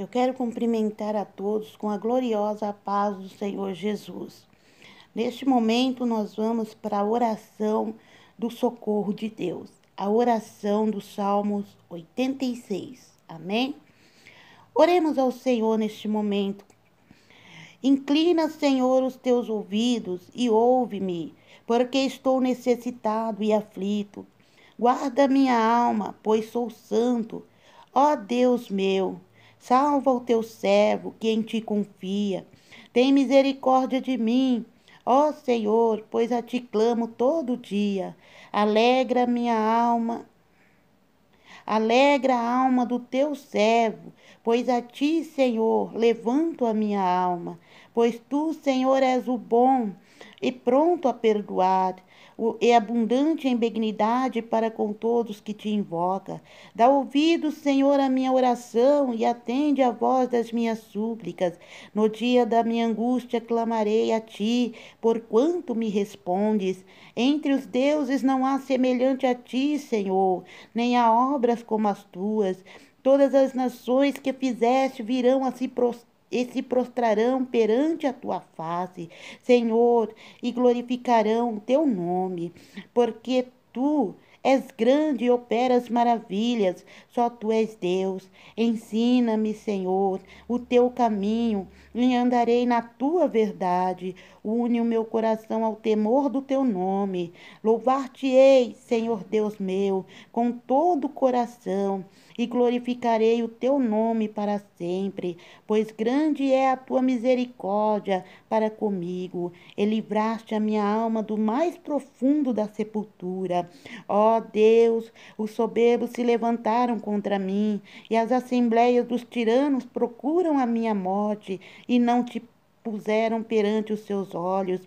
Eu quero cumprimentar a todos com a gloriosa paz do Senhor Jesus. Neste momento, nós vamos para a oração do socorro de Deus, a oração dos Salmos 86. Amém? Oremos ao Senhor neste momento. Inclina, Senhor, os teus ouvidos e ouve-me, porque estou necessitado e aflito. Guarda minha alma, pois sou santo. Ó Deus meu, Salva o teu servo, que em ti confia. Tem misericórdia de mim, ó Senhor, pois a ti clamo todo dia. Alegra minha alma Alegra a alma do teu servo, pois a ti, Senhor, levanto a minha alma. Pois tu, Senhor, és o bom e pronto a perdoar é abundante em benignidade para com todos que te invoca. Dá ouvido, Senhor, à minha oração e atende a voz das minhas súplicas. No dia da minha angústia clamarei a ti, porquanto me respondes. Entre os deuses não há semelhante a ti, Senhor, nem há obras como as tuas. Todas as nações que fizeste virão a se prostrar e se prostrarão perante a tua face, Senhor, e glorificarão o teu nome, porque tu És grande e operas maravilhas, só tu és Deus. Ensina-me, Senhor, o teu caminho e andarei na tua verdade. Une o meu coração ao temor do teu nome. Louvar-te-ei, Senhor Deus meu, com todo o coração, e glorificarei o teu nome para sempre, pois grande é a tua misericórdia para comigo, e livraste a minha alma do mais profundo da sepultura. Ó Deus, os soberbos se levantaram contra mim, e as assembleias dos tiranos procuram a minha morte e não te puseram perante os seus olhos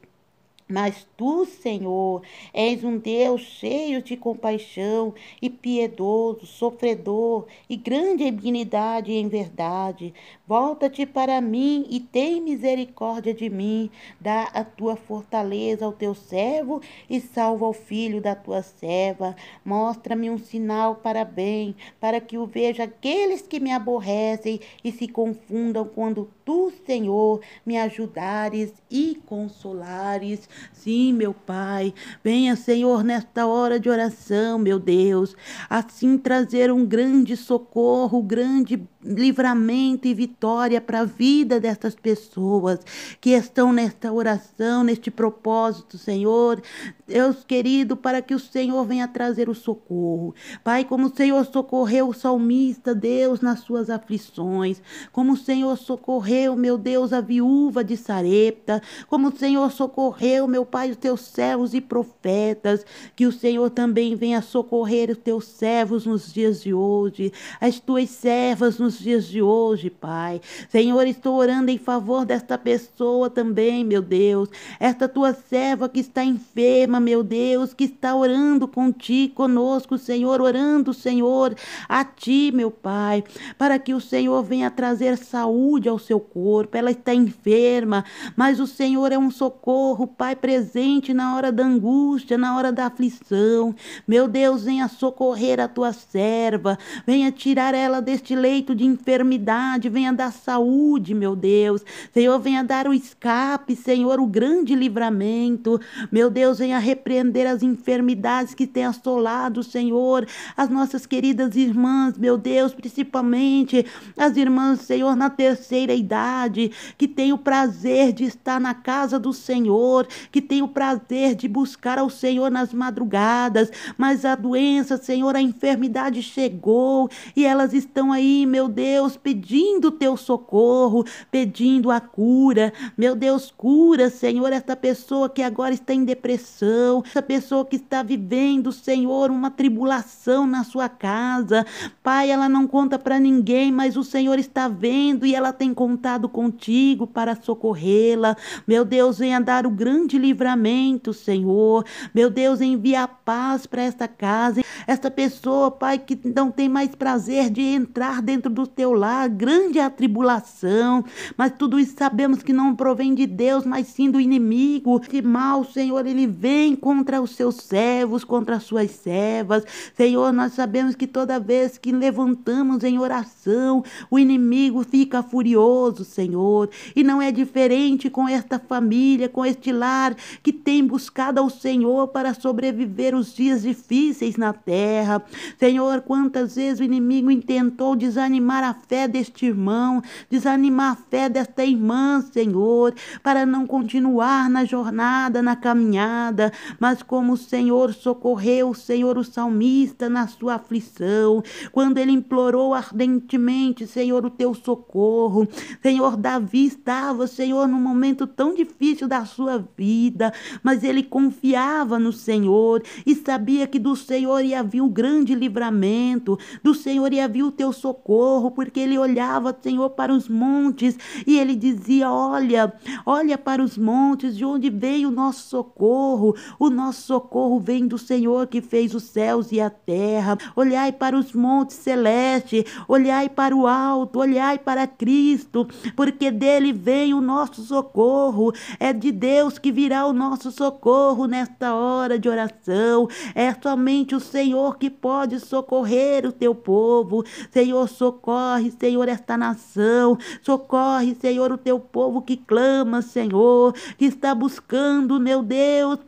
mas tu, Senhor, és um Deus cheio de compaixão e piedoso, sofredor e grande benignidade em verdade. Volta-te para mim e tem misericórdia de mim. Dá a tua fortaleza ao teu servo e salva o filho da tua serva. Mostra-me um sinal para bem, para que o veja aqueles que me aborrecem e se confundam quando tu, Senhor, me ajudares e consolares. Sim, meu Pai, venha, Senhor, nesta hora de oração, meu Deus, assim trazer um grande socorro, grande livramento e vitória para a vida destas pessoas que estão nesta oração, neste propósito, Senhor, Deus querido, para que o Senhor venha trazer o socorro. Pai, como o Senhor socorreu o salmista, Deus, nas suas aflições. Como o Senhor socorreu, meu Deus, a viúva de Sarepta. Como o Senhor socorreu, meu Pai, os teus servos e profetas. Que o Senhor também venha socorrer os teus servos nos dias de hoje. As tuas servas nos dias de hoje, Pai. Senhor, estou orando em favor desta pessoa também, meu Deus. Esta tua serva que está enferma meu Deus, que está orando contigo, conosco, Senhor, orando, Senhor, a ti, meu Pai, para que o Senhor venha trazer saúde ao seu corpo. Ela está enferma, mas o Senhor é um socorro, Pai, presente na hora da angústia, na hora da aflição. Meu Deus, venha socorrer a tua serva, venha tirar ela deste leito de enfermidade, venha dar saúde, meu Deus. Senhor, venha dar o escape, Senhor, o grande livramento. Meu Deus, venha repreender as enfermidades que têm assolado, Senhor, as nossas queridas irmãs, meu Deus, principalmente as irmãs, Senhor, na terceira idade, que têm o prazer de estar na casa do Senhor, que têm o prazer de buscar ao Senhor nas madrugadas, mas a doença, Senhor, a enfermidade chegou e elas estão aí, meu Deus, pedindo teu socorro, pedindo a cura. Meu Deus, cura, Senhor, esta pessoa que agora está em depressão essa pessoa que está vivendo, Senhor, uma tribulação na sua casa. Pai, ela não conta para ninguém, mas o Senhor está vendo e ela tem contado contigo para socorrê-la. Meu Deus, venha dar o grande livramento, Senhor. Meu Deus, envia paz para esta casa, esta pessoa, Pai, que não tem mais prazer de entrar dentro do teu lar, grande é a tribulação, mas tudo isso sabemos que não provém de Deus, mas sim do inimigo. Que mal, Senhor, ele vem contra os seus servos, contra as suas servas. Senhor, nós sabemos que toda vez que levantamos em oração, o inimigo fica furioso, Senhor. E não é diferente com esta família, com este lar que tem buscado ao Senhor para sobreviver os dias difíceis na terra. Senhor, quantas vezes o inimigo intentou desanimar a fé deste irmão, desanimar a fé desta irmã, Senhor, para não continuar na jornada, na caminhada mas como o Senhor socorreu, o Senhor, o salmista na sua aflição, quando ele implorou ardentemente, Senhor, o teu socorro. Senhor, Davi estava, Senhor, num momento tão difícil da sua vida, mas ele confiava no Senhor e sabia que do Senhor ia vir o grande livramento, do Senhor ia vir o teu socorro, porque ele olhava, Senhor, para os montes e ele dizia: Olha, olha para os montes, de onde veio o nosso socorro. O nosso socorro vem do Senhor que fez os céus e a terra. Olhai para os montes celestes, olhai para o alto, olhai para Cristo, porque dele vem o nosso socorro. É de Deus que virá o nosso socorro nesta hora de oração. É somente o Senhor que pode socorrer o teu povo. Senhor, socorre, Senhor, esta nação. Socorre, Senhor, o teu povo que clama, Senhor, que está buscando, meu Deus,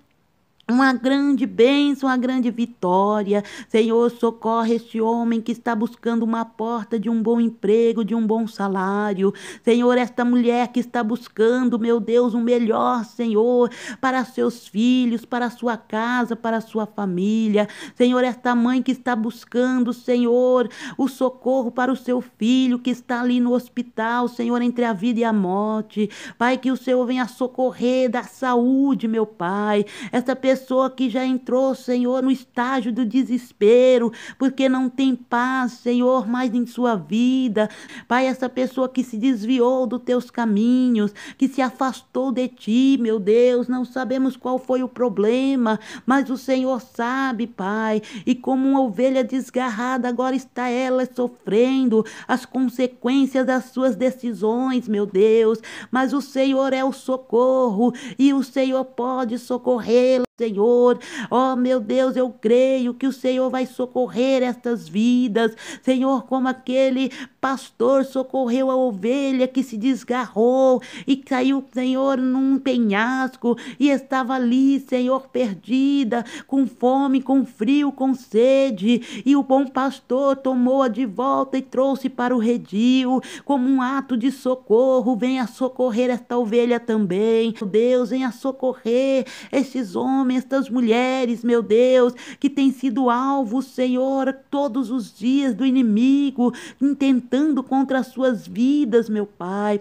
uma grande bênção, uma grande vitória. Senhor, socorre este homem que está buscando uma porta de um bom emprego, de um bom salário. Senhor, esta mulher que está buscando, meu Deus, o um melhor, Senhor, para seus filhos, para sua casa, para sua família. Senhor, esta mãe que está buscando, Senhor, o socorro para o seu filho que está ali no hospital, Senhor, entre a vida e a morte. Pai, que o Senhor venha socorrer da saúde, meu Pai. Esta pessoa pessoa que já entrou, Senhor, no estágio do desespero, porque não tem paz, Senhor, mais em sua vida. Pai, essa pessoa que se desviou dos teus caminhos, que se afastou de ti, meu Deus, não sabemos qual foi o problema, mas o Senhor sabe, Pai, e como uma ovelha desgarrada, agora está ela sofrendo as consequências das suas decisões, meu Deus, mas o Senhor é o socorro e o Senhor pode socorrê-la Senhor, ó oh, meu Deus, eu creio que o Senhor vai socorrer estas vidas, Senhor, como aquele pastor socorreu a ovelha que se desgarrou e caiu, Senhor, num penhasco e estava ali, Senhor, perdida, com fome, com frio, com sede, e o bom pastor tomou-a de volta e trouxe para o redil, como um ato de socorro, venha socorrer esta ovelha também, Deus, venha socorrer esses homens homens, das mulheres, meu Deus, que têm sido alvo, Senhor, todos os dias do inimigo, intentando contra as suas vidas, meu Pai.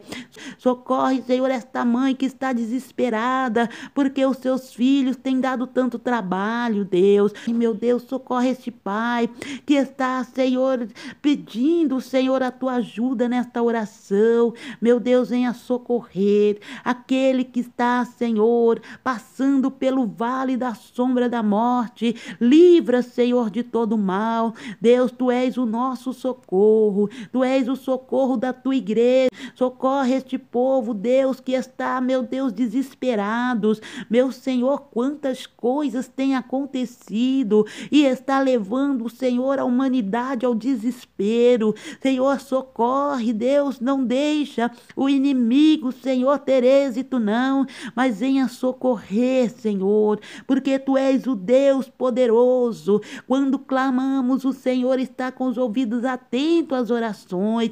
Socorre, Senhor, esta mãe que está desesperada, porque os seus filhos têm dado tanto trabalho, Deus. E, meu Deus, socorre este pai que está, Senhor, pedindo, Senhor, a tua ajuda nesta oração. Meu Deus, venha socorrer aquele que está, Senhor, passando pelo vale vale da sombra da morte. Livra, Senhor, de todo mal. Deus, tu és o nosso socorro. Tu és o socorro da tua igreja. Socorre este povo, Deus, que está, meu Deus, desesperados. Meu Senhor, quantas coisas têm acontecido e está levando, Senhor, a humanidade ao desespero. Senhor, socorre, Deus, não deixa o inimigo, Senhor, ter êxito, não, mas venha socorrer, Senhor porque tu és o Deus poderoso. Quando clamamos, o Senhor está com os ouvidos atentos às orações.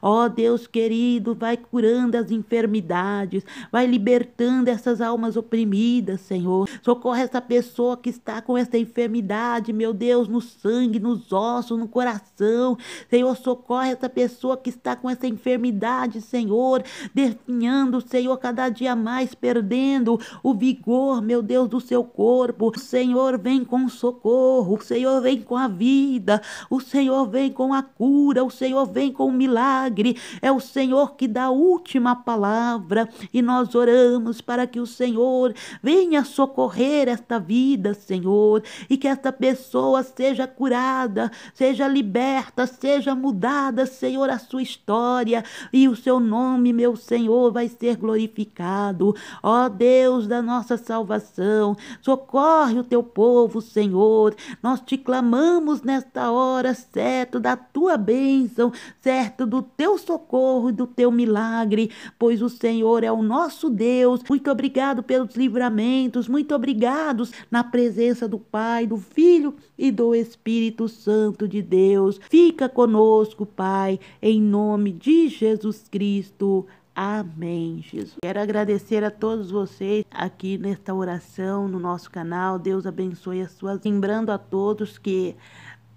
Ó oh, Deus querido, vai curando as enfermidades, vai libertando essas almas oprimidas, Senhor. Socorre essa pessoa que está com essa enfermidade, meu Deus, no sangue, nos ossos, no coração. Senhor, socorre essa pessoa que está com essa enfermidade, Senhor, definhando, Senhor, cada dia mais, perdendo o vigor, meu Deus, do seu corpo. O Senhor vem com socorro, o Senhor vem com a vida, o Senhor vem com a cura, o Senhor vem com o milagre. É o Senhor que dá a última palavra e nós oramos para que o Senhor venha socorrer esta vida, Senhor, e que esta pessoa seja curada, seja liberta, seja mudada, Senhor, a sua história e o seu nome, meu Senhor, vai ser glorificado. Ó Deus da nossa salvação, Socorre o teu povo, Senhor. Nós te clamamos nesta hora, certo da tua bênção, certo do teu socorro e do teu milagre, pois o Senhor é o nosso Deus. Muito obrigado pelos livramentos, muito obrigados na presença do Pai, do Filho e do Espírito Santo de Deus. Fica conosco, Pai, em nome de Jesus Cristo. Amém, Jesus. Quero agradecer a todos vocês aqui nesta oração no nosso canal. Deus abençoe as suas. Lembrando a todos que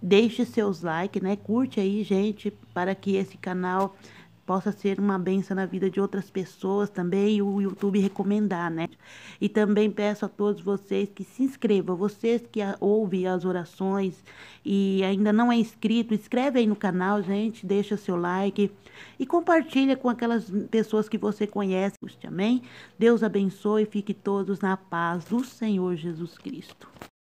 deixe seus likes, né? Curte aí, gente, para que esse canal possa ser uma benção na vida de outras pessoas também e o YouTube recomendar, né? E também peço a todos vocês que se inscrevam, vocês que ouvem as orações e ainda não é inscrito, inscreve aí no canal, gente, deixa seu like e compartilha com aquelas pessoas que você conhece, amém? Deus abençoe, e fique todos na paz do Senhor Jesus Cristo.